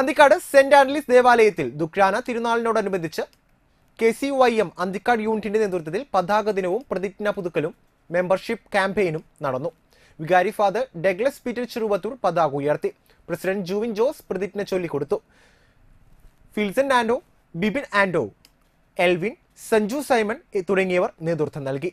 Anthikad Saint Antony's ദേവാലയത്തിൽ ദുഖ്രാന തിരുനാളിനോടനുബന്ധിച്ച് K C Y M Anthikad യൂണിറ്റിന്റെ നേതൃത്വത്തിൽ പതാക ദിനവും പ്രതിജ്ഞാ പുതുക്കലും മെമ്പർഷിപ്പ് ക്യാമ്പയിനും നടന്നു വികാരി ഫാദർ ഡെഗ്ലസ് പീറ്റർ ചെറുവത്തൂർ പതാക ഉയർത്തി പ്രസിഡന്റ് ജൂവിൻ ജോസ് പ്രതിജ്ഞ ചൊല്ലിക്കൊടുത്തു ഫിൽസൻ ആൻഡോ ബിബിൻ ആൻഡോ എൽവിൻ സഞ്ജു സൈമൺ തുടങ്ങിയവർ നേതൃത്വം നൽകി